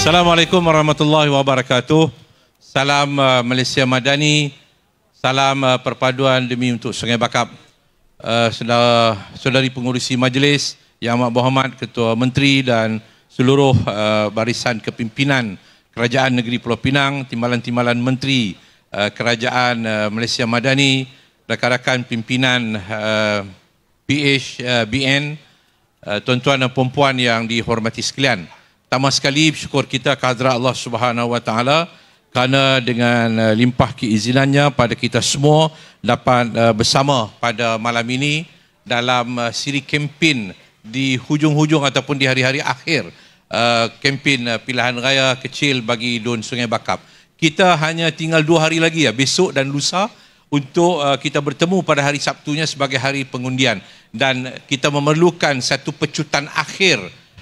Assalamualaikum warahmatullahi wabarakatuh. Salam uh, Malaysia Madani. Salam uh, perpaduan demi untuk Sungai Bakap. Uh, saudara, saudari pengurusi majlis Yang Amat Berhormat Ketua Menteri dan seluruh uh, barisan kepimpinan Kerajaan Negeri Pulau Pinang, timbalan-timbalan menteri uh, Kerajaan uh, Malaysia Madani, rakan-rakan pimpinan uh, PH uh, BN, uh, tuan-tuan dan puan-puan yang dihormati sekalian. Pertama sekali syukur kita kehadrat Allah Subhanahu Wa Taala kerana dengan eh, limpah keizinannya pada kita semua dapat eh, bersama pada malam ini dalam eh, siri kempen di hujung-hujung ataupun di hari-hari akhir uh, kempen pilihan raya kecil bagi Dun Sungai Bakap. Kita hanya tinggal dua hari lagi ya, besok dan lusa untuk kita bertemu pada hari Sabtunya sebagai hari pengundian dan kita memerlukan satu pecutan akhir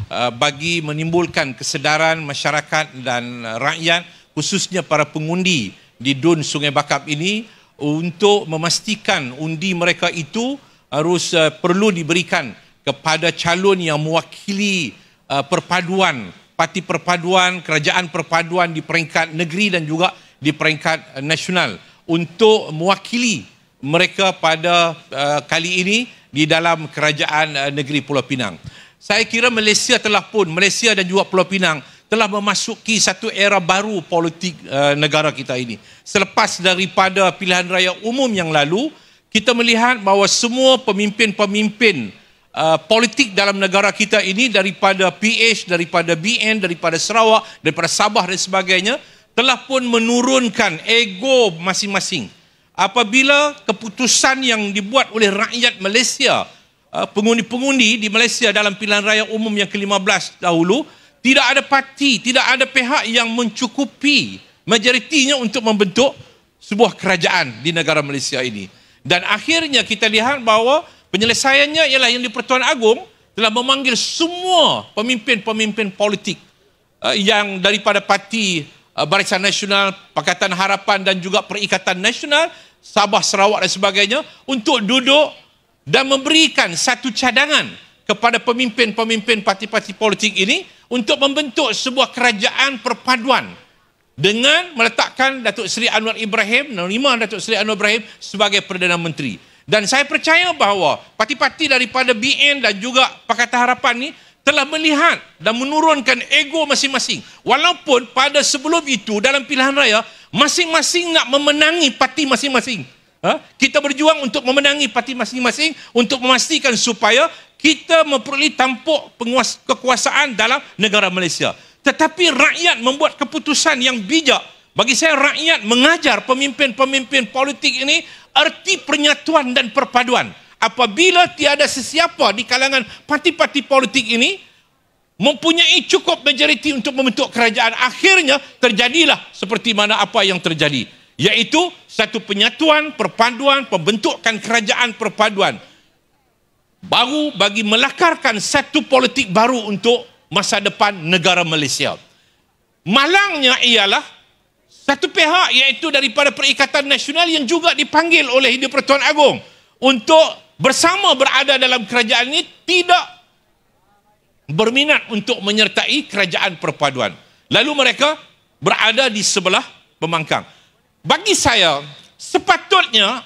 Uh, bagi menimbulkan kesedaran masyarakat dan rakyat khususnya para pengundi di Dun Sungai Bakap ini untuk memastikan undi mereka itu harus uh, perlu diberikan kepada calon yang mewakili uh, perpaduan parti perpaduan kerajaan perpaduan di peringkat negeri dan juga di peringkat nasional untuk mewakili mereka pada kali ini di dalam kerajaan negeri Pulau Pinang. Saya kira Malaysia telah pun, Malaysia dan juga Pulau Pinang telah memasuki satu era baru politik uh, negara kita ini. Selepas daripada pilihan raya umum yang lalu, kita melihat bahawa semua pemimpin-pemimpin uh, politik dalam negara kita ini daripada PH, daripada BN, daripada Sarawak, daripada Sabah dan sebagainya telah pun menurunkan ego masing-masing. Apabila keputusan yang dibuat oleh rakyat Malaysia Ah, pengundi-pengundi di Malaysia dalam pilihan raya umum yang ke-15 dahulu tidak ada parti, tidak ada pihak yang mencukupi majoritinya untuk membentuk sebuah kerajaan di negara Malaysia ini. Dan akhirnya kita lihat bahawa penyelesaiannya ialah yang di Pertuan Agong telah memanggil semua pemimpin-pemimpin politik ah, yang daripada parti ah, Barisan Nasional, Pakatan Harapan dan juga Perikatan Nasional, Sabah, Sarawak dan sebagainya untuk duduk dan memberikan satu cadangan kepada pemimpin-pemimpin parti-parti politik ini untuk membentuk sebuah kerajaan perpaduan dengan meletakkan Datuk Seri Anwar Ibrahim menerima Datuk Seri Anwar Ibrahim sebagai Perdana Menteri. Dan saya percaya bahawa parti-parti daripada BN dan juga Pakatan Harapan ini telah melihat dan menurunkan ego masing-masing. Walaupun pada sebelum itu dalam pilihan raya masing-masing nak memenangi parti masing-masing. Ha? Kita berjuang untuk memenangi parti masing-masing untuk memastikan supaya kita memperoleh tampuk penguas, kekuasaan dalam negara Malaysia. Tetapi rakyat membuat keputusan yang bijak. Bagi saya rakyat mengajar pemimpin-pemimpin politik ini erti pernyatuan dan perpaduan. Apabila tiada sesiapa di kalangan parti-parti politik ini mempunyai cukup majoriti untuk membentuk kerajaan akhirnya terjadilah seperti mana apa yang terjadi Iaitu satu penyatuan, perpaduan, pembentukan kerajaan perpaduan. Baru bagi melakarkan satu politik baru untuk masa depan negara Malaysia. Malangnya ialah satu pihak iaitu daripada Perikatan Nasional yang juga dipanggil oleh Hidup Pertuan Agong untuk bersama berada dalam kerajaan ini tidak berminat untuk menyertai kerajaan perpaduan. Lalu mereka berada di sebelah pemangkang bagi saya sepatutnya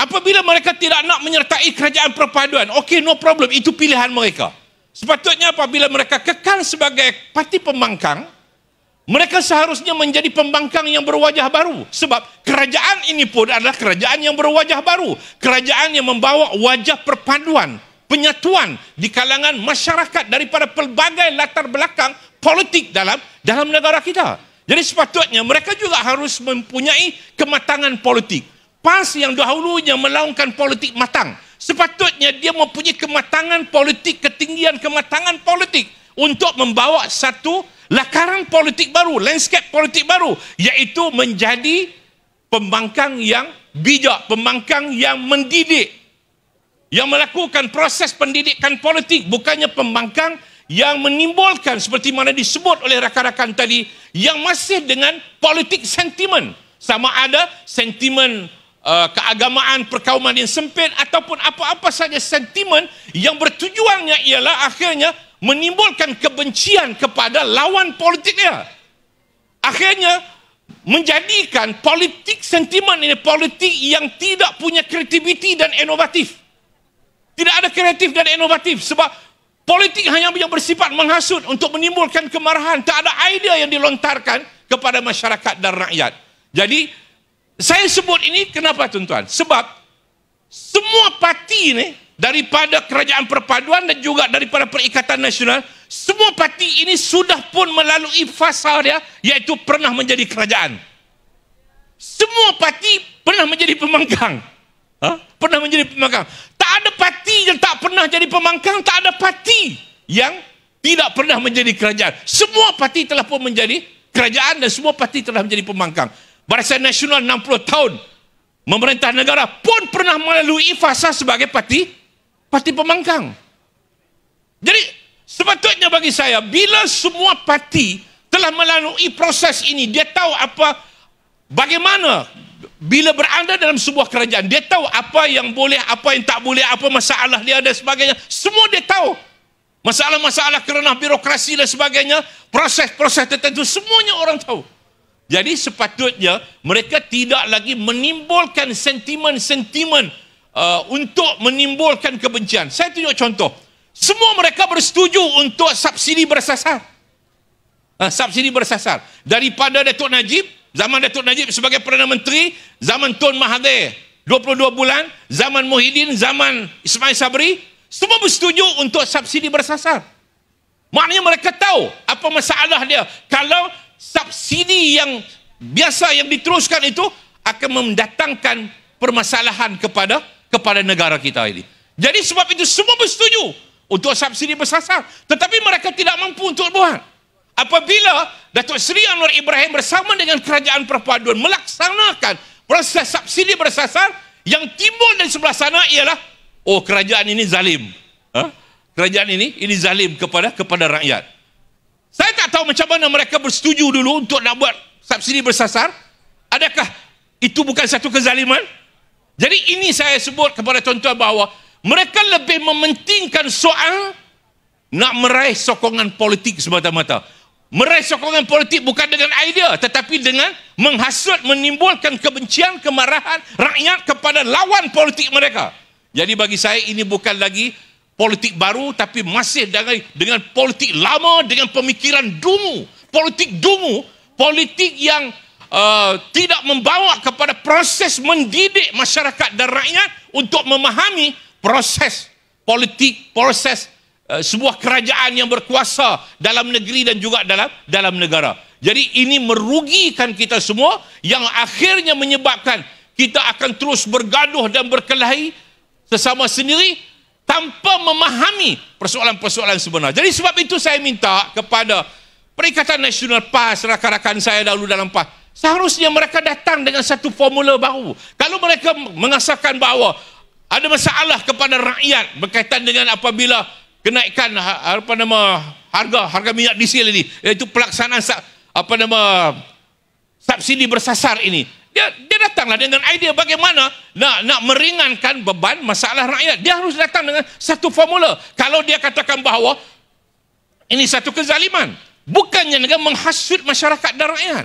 apabila mereka tidak nak menyertai kerajaan perpaduan okey no problem itu pilihan mereka sepatutnya apabila mereka kekal sebagai parti pembangkang mereka seharusnya menjadi pembangkang yang berwajah baru sebab kerajaan ini pun adalah kerajaan yang berwajah baru kerajaan yang membawa wajah perpaduan penyatuan di kalangan masyarakat daripada pelbagai latar belakang politik dalam dalam negara kita. Jadi sepatutnya mereka juga harus mempunyai kematangan politik. PAS yang dahulunya melaungkan politik matang, sepatutnya dia mempunyai kematangan politik, ketinggian kematangan politik untuk membawa satu lakaran politik baru, landscape politik baru iaitu menjadi pembangkang yang bijak, pembangkang yang mendidik yang melakukan proses pendidikan politik bukannya pembangkang yang menimbulkan seperti mana disebut oleh rakan-rakan tadi yang masih dengan politik sentimen sama ada sentimen uh, keagamaan perkauman yang sempit ataupun apa-apa saja sentimen yang bertujuannya ialah akhirnya menimbulkan kebencian kepada lawan politiknya, akhirnya menjadikan politik sentimen ini politik yang tidak punya kreativiti dan inovatif tidak ada kreatif dan inovatif sebab Politik hanya yang bersifat menghasut untuk menimbulkan kemarahan. Tak ada idea yang dilontarkan kepada masyarakat dan rakyat. Jadi, saya sebut ini kenapa tuan-tuan? Sebab semua parti ini daripada kerajaan perpaduan dan juga daripada perikatan nasional, semua parti ini sudah pun melalui fasa dia iaitu pernah menjadi kerajaan. Semua parti pernah menjadi pemegang. Ha? Pernah menjadi pemegang ada parti yang tak pernah jadi pemangkang, tak ada parti yang tidak pernah menjadi kerajaan. Semua parti telah pun menjadi kerajaan dan semua parti telah menjadi pemangkang. Barisan Nasional 60 tahun memerintah negara pun pernah melalui fasa sebagai parti parti pemangkang. Jadi sepatutnya bagi saya bila semua parti telah melalui proses ini dia tahu apa Bagaimana bila berada dalam sebuah kerajaan, dia tahu apa yang boleh, apa yang tak boleh, apa masalah dia dan sebagainya. Semua dia tahu. Masalah-masalah kerana birokrasi dan sebagainya, proses-proses tertentu, semuanya orang tahu. Jadi sepatutnya mereka tidak lagi menimbulkan sentimen-sentimen uh, untuk menimbulkan kebencian. Saya tunjuk contoh. Semua mereka bersetuju untuk subsidi bersasar. Uh, subsidi bersasar. Daripada Datuk Najib, zaman Datuk Najib sebagai Perdana Menteri, zaman Tun Mahathir 22 bulan, zaman Muhyiddin, zaman Ismail Sabri, semua bersetuju untuk subsidi bersasar. Maknanya mereka tahu apa masalah dia. Kalau subsidi yang biasa yang diteruskan itu akan mendatangkan permasalahan kepada kepada negara kita ini. Jadi sebab itu semua bersetuju untuk subsidi bersasar. Tetapi mereka tidak mampu untuk buat. Apabila Datuk Seri Anwar Ibrahim bersama dengan kerajaan perpaduan melaksanakan proses subsidi bersasar yang timbul dari sebelah sana ialah oh kerajaan ini zalim. Ha? Kerajaan ini ini zalim kepada kepada rakyat. Saya tak tahu macam mana mereka bersetuju dulu untuk nak buat subsidi bersasar. Adakah itu bukan satu kezaliman? Jadi ini saya sebut kepada tuan-tuan bahawa mereka lebih mementingkan soal nak meraih sokongan politik semata-mata meraih sokongan politik bukan dengan idea tetapi dengan menghasut menimbulkan kebencian kemarahan rakyat kepada lawan politik mereka jadi bagi saya ini bukan lagi politik baru tapi masih dengan, dengan politik lama dengan pemikiran dungu politik dungu politik yang uh, tidak membawa kepada proses mendidik masyarakat dan rakyat untuk memahami proses politik proses Eh, sebuah kerajaan yang berkuasa dalam negeri dan juga dalam dalam negara. Jadi ini merugikan kita semua yang akhirnya menyebabkan kita akan terus bergaduh dan berkelahi sesama sendiri tanpa memahami persoalan-persoalan sebenar. Jadi sebab itu saya minta kepada Perikatan Nasional PAS, rakan-rakan saya dahulu dalam PAS, seharusnya mereka datang dengan satu formula baru. Kalau mereka mengasahkan bahawa ada masalah kepada rakyat berkaitan dengan apabila kenaikan ha, apa nama harga harga minyak diesel ini iaitu pelaksanaan apa nama subsidi bersasar ini dia dia datanglah dengan idea bagaimana nak nak meringankan beban masalah rakyat dia harus datang dengan satu formula kalau dia katakan bahawa ini satu kezaliman bukannya dengan menghasut masyarakat dan rakyat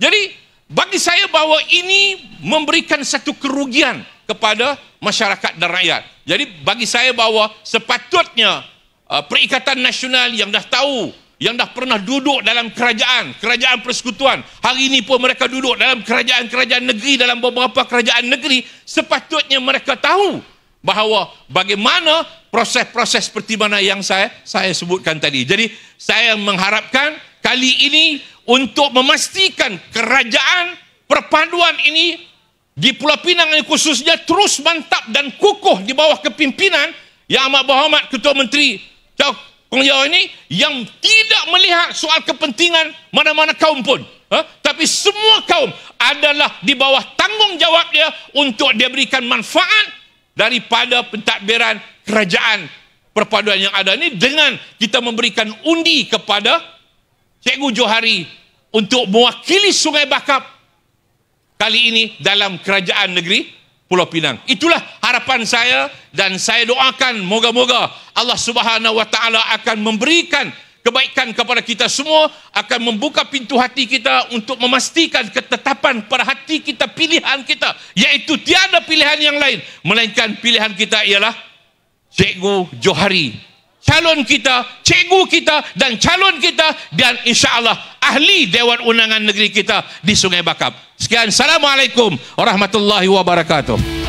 jadi bagi saya bahawa ini memberikan satu kerugian kepada masyarakat dan rakyat. Jadi bagi saya bahawa sepatutnya uh, Perikatan Nasional yang dah tahu, yang dah pernah duduk dalam kerajaan, kerajaan persekutuan, hari ini pun mereka duduk dalam kerajaan-kerajaan negeri, dalam beberapa kerajaan negeri, sepatutnya mereka tahu bahawa bagaimana proses-proses seperti mana yang saya saya sebutkan tadi. Jadi saya mengharapkan kali ini untuk memastikan kerajaan perpaduan ini di Pulau Pinang ini khususnya terus mantap dan kukuh di bawah kepimpinan Yang Amat Berhormat Ketua Menteri Chow Kong Yau ini yang tidak melihat soal kepentingan mana-mana kaum pun. Huh? Ha? Tapi semua kaum adalah di bawah tanggungjawab dia untuk dia berikan manfaat daripada pentadbiran kerajaan perpaduan yang ada ini dengan kita memberikan undi kepada Cikgu Johari untuk mewakili Sungai Bakap kali ini dalam kerajaan negeri Pulau Pinang. Itulah harapan saya dan saya doakan moga-moga Allah Subhanahu Wa Taala akan memberikan kebaikan kepada kita semua, akan membuka pintu hati kita untuk memastikan ketetapan pada hati kita, pilihan kita, iaitu tiada pilihan yang lain, melainkan pilihan kita ialah Cikgu Johari calon kita, cikgu kita dan calon kita dan insya Allah ahli Dewan Undangan Negeri kita di Sungai Bakap. Sekian, Assalamualaikum Warahmatullahi Wabarakatuh.